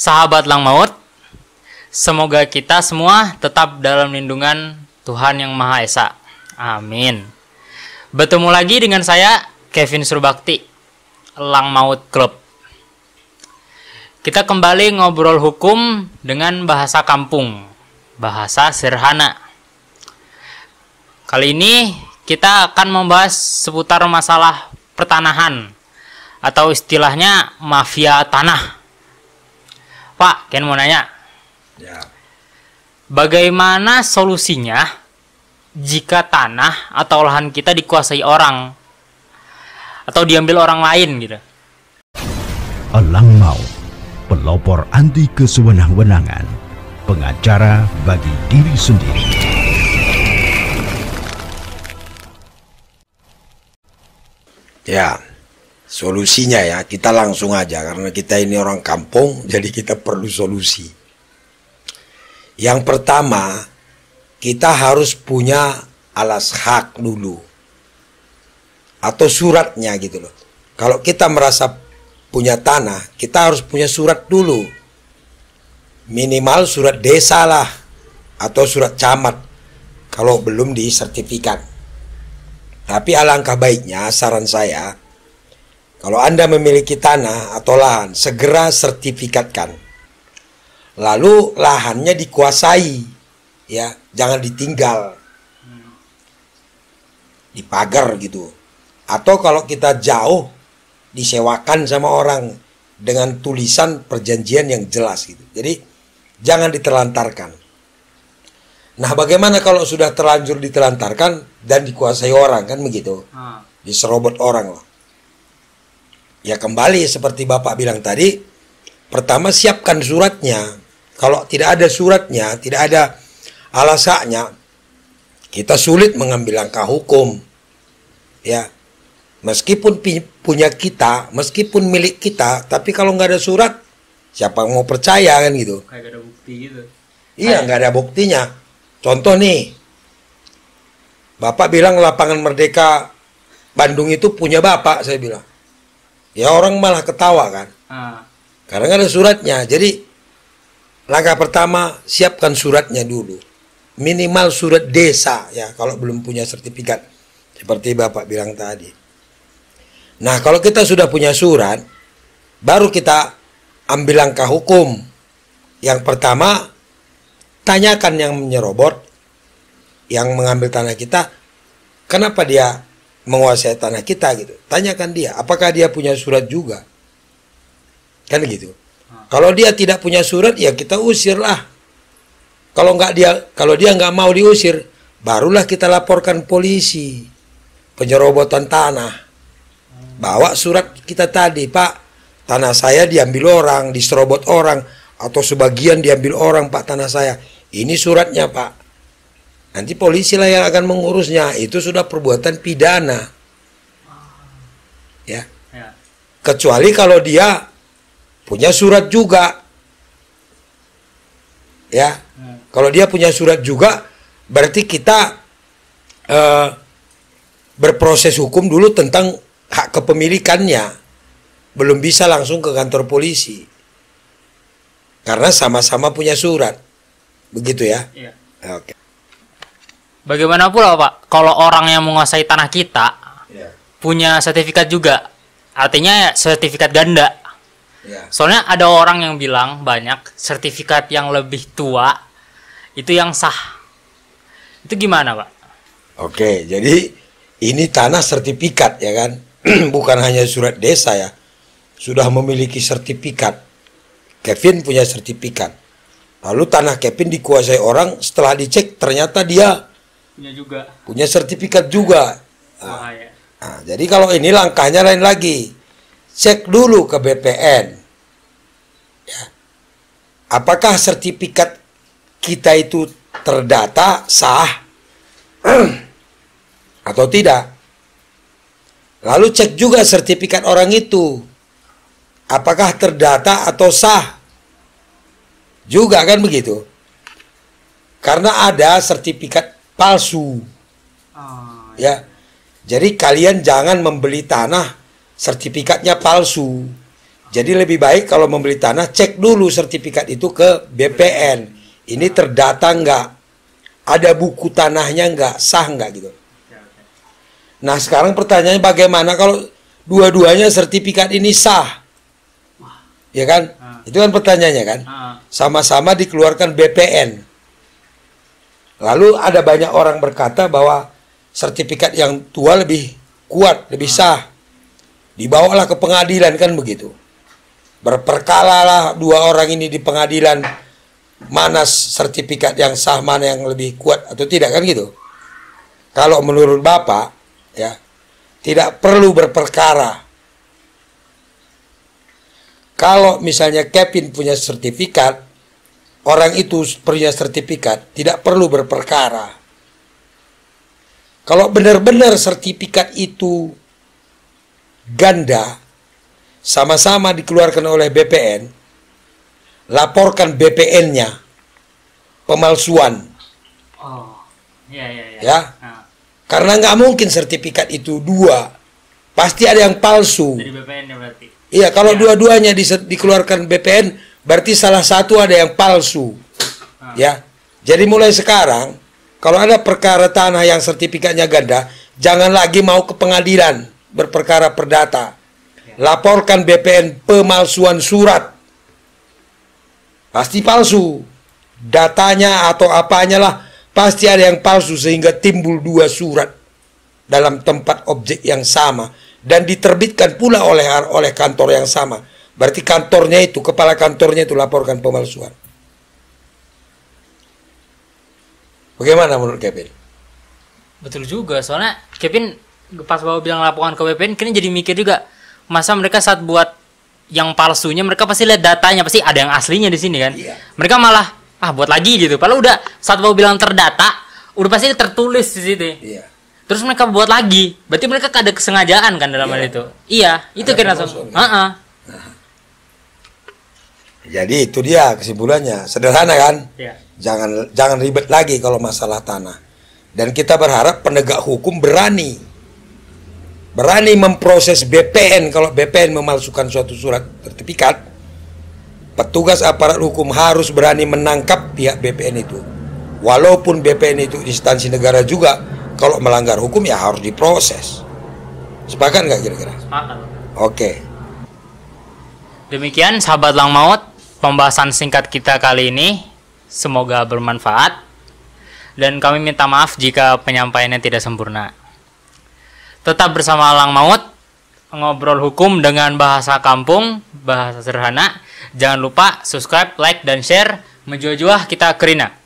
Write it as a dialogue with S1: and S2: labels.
S1: sahabat lang maut, semoga kita semua tetap dalam lindungan Tuhan Yang Maha Esa. Amin. Bertemu lagi dengan saya, Kevin Surbakti, Lang Maut Club. Kita kembali ngobrol hukum dengan bahasa kampung, bahasa sederhana. Kali ini kita akan membahas seputar masalah pertanahan atau istilahnya mafia tanah. Pak, Ken mau nanya. Ya. Bagaimana solusinya jika tanah atau lahan kita dikuasai orang atau diambil orang lain gitu?
S2: Elang Mau, pelopor anti kesewenang-wenangan, pengacara bagi diri sendiri. Ya, Solusinya ya, kita langsung aja karena kita ini orang kampung, jadi kita perlu solusi. Yang pertama, kita harus punya alas hak dulu. Atau suratnya gitu loh. Kalau kita merasa punya tanah, kita harus punya surat dulu. Minimal surat desa lah atau surat camat kalau belum disertifikat. Tapi alangkah baiknya saran saya kalau Anda memiliki tanah atau lahan, segera sertifikatkan. Lalu lahannya dikuasai, ya, jangan ditinggal. Dipagar gitu. Atau kalau kita jauh disewakan sama orang dengan tulisan perjanjian yang jelas gitu. Jadi jangan ditelantarkan. Nah, bagaimana kalau sudah terlanjur ditelantarkan dan dikuasai orang kan begitu? Ah. Diserobot orang lah Ya kembali seperti Bapak bilang tadi, pertama siapkan suratnya. Kalau tidak ada suratnya, tidak ada alasannya, kita sulit mengambil langkah hukum. Ya, meskipun punya kita, meskipun milik kita, tapi kalau nggak ada surat, siapa mau percaya kan gitu?
S1: Kayak ada bukti gitu.
S2: Iya, nggak ada buktinya. Contoh nih, Bapak bilang lapangan Merdeka Bandung itu punya Bapak, saya bilang ya orang malah ketawa kan ah. karena ada suratnya jadi langkah pertama siapkan suratnya dulu minimal surat desa ya kalau belum punya sertifikat seperti bapak bilang tadi nah kalau kita sudah punya surat baru kita ambil langkah hukum yang pertama tanyakan yang menyerobot yang mengambil tanah kita kenapa dia menguasai tanah kita gitu. Tanyakan dia, apakah dia punya surat juga? Kan gitu. Ah. Kalau dia tidak punya surat, ya kita usirlah. Kalau nggak dia, kalau dia nggak mau diusir, barulah kita laporkan polisi penyerobotan tanah. Bawa surat kita tadi, Pak, tanah saya diambil orang, diserobot orang, atau sebagian diambil orang, Pak, tanah saya. Ini suratnya, Pak. Nanti polisi lah yang akan mengurusnya. Itu sudah perbuatan pidana. Ya. ya. Kecuali kalau dia punya surat juga. Ya. ya. Kalau dia punya surat juga berarti kita eh, berproses hukum dulu tentang hak kepemilikannya. Belum bisa langsung ke kantor polisi. Karena sama-sama punya surat. Begitu ya? Iya. Oke.
S1: Bagaimana pula Pak, kalau orang yang menguasai tanah kita ya. punya sertifikat juga, artinya sertifikat ganda. Ya. Soalnya ada orang yang bilang banyak sertifikat yang lebih tua itu yang sah.
S2: Itu gimana Pak? Oke, jadi ini tanah sertifikat ya kan, bukan hanya surat desa ya, sudah memiliki sertifikat. Kevin punya sertifikat. Lalu tanah Kevin dikuasai orang setelah dicek ternyata dia punya juga punya sertifikat juga nah, nah, jadi kalau ini langkahnya lain lagi cek dulu ke BPN ya. apakah sertifikat kita itu terdata sah atau tidak lalu cek juga sertifikat orang itu apakah terdata atau sah juga kan begitu karena ada sertifikat palsu. Oh, ya. Iya. Jadi kalian jangan membeli tanah sertifikatnya palsu. Jadi lebih baik kalau membeli tanah cek dulu sertifikat itu ke BPN. Ini terdata enggak Ada buku tanahnya enggak Sah enggak gitu? Nah sekarang pertanyaannya bagaimana kalau dua-duanya sertifikat ini sah? Ya kan? Ah. Itu kan pertanyaannya kan? Ah. Sama-sama dikeluarkan BPN. Lalu ada banyak orang berkata bahwa sertifikat yang tua lebih kuat, lebih hmm. sah. Dibawalah ke pengadilan kan begitu. Berperkalalah dua orang ini di pengadilan mana sertifikat yang sah, mana yang lebih kuat atau tidak kan gitu. Kalau menurut Bapak ya, tidak perlu berperkara. Kalau misalnya Kevin punya sertifikat, orang itu punya sertifikat tidak perlu berperkara. Kalau benar-benar sertifikat itu ganda sama-sama dikeluarkan oleh BPN, laporkan BPN-nya pemalsuan. Oh, iya, iya, iya. ya ya ya. ya? Nah. Karena nggak mungkin sertifikat itu dua, pasti ada yang palsu. Dari BPN berarti. Iya, kalau ya. dua-duanya di, dikeluarkan BPN, berarti salah satu ada yang palsu. Ah. Ya. Jadi mulai sekarang kalau ada perkara tanah yang sertifikatnya ganda, jangan lagi mau ke pengadilan berperkara perdata. Laporkan BPN pemalsuan surat. Pasti palsu. Datanya atau apanya lah pasti ada yang palsu sehingga timbul dua surat dalam tempat objek yang sama dan diterbitkan pula oleh oleh kantor yang sama Berarti kantornya itu, kepala kantornya itu laporkan pemalsuan. Bagaimana menurut Kevin?
S1: Betul juga, soalnya Kevin pas bawa bilang laporan ke BPN, kini jadi mikir juga masa mereka saat buat yang palsunya mereka pasti lihat datanya pasti ada yang aslinya di sini kan. Iya. Mereka malah ah buat lagi gitu. Kalau udah saat bawa bilang terdata, udah pasti tertulis di situ. Iya. Terus mereka buat lagi. Berarti mereka ada kesengajaan kan dalam iya. hal itu. Iya, itu kira langsung.
S2: Jadi itu dia kesimpulannya. Sederhana kan? Ya. Jangan jangan ribet lagi kalau masalah tanah. Dan kita berharap penegak hukum berani berani memproses BPN kalau BPN memalsukan suatu surat sertifikat. Petugas aparat hukum harus berani menangkap pihak BPN itu. Walaupun BPN itu instansi negara juga, kalau melanggar hukum ya harus diproses. Sepakat nggak kira-kira? Sepakat. Oke. Demikian sahabat Lang
S1: Maut pembahasan singkat kita kali ini. Semoga bermanfaat. Dan kami minta maaf jika penyampaiannya tidak sempurna. Tetap bersama Alang Maut, ngobrol hukum dengan bahasa kampung, bahasa sederhana. Jangan lupa subscribe, like, dan share. Menjual-jual kita kerina.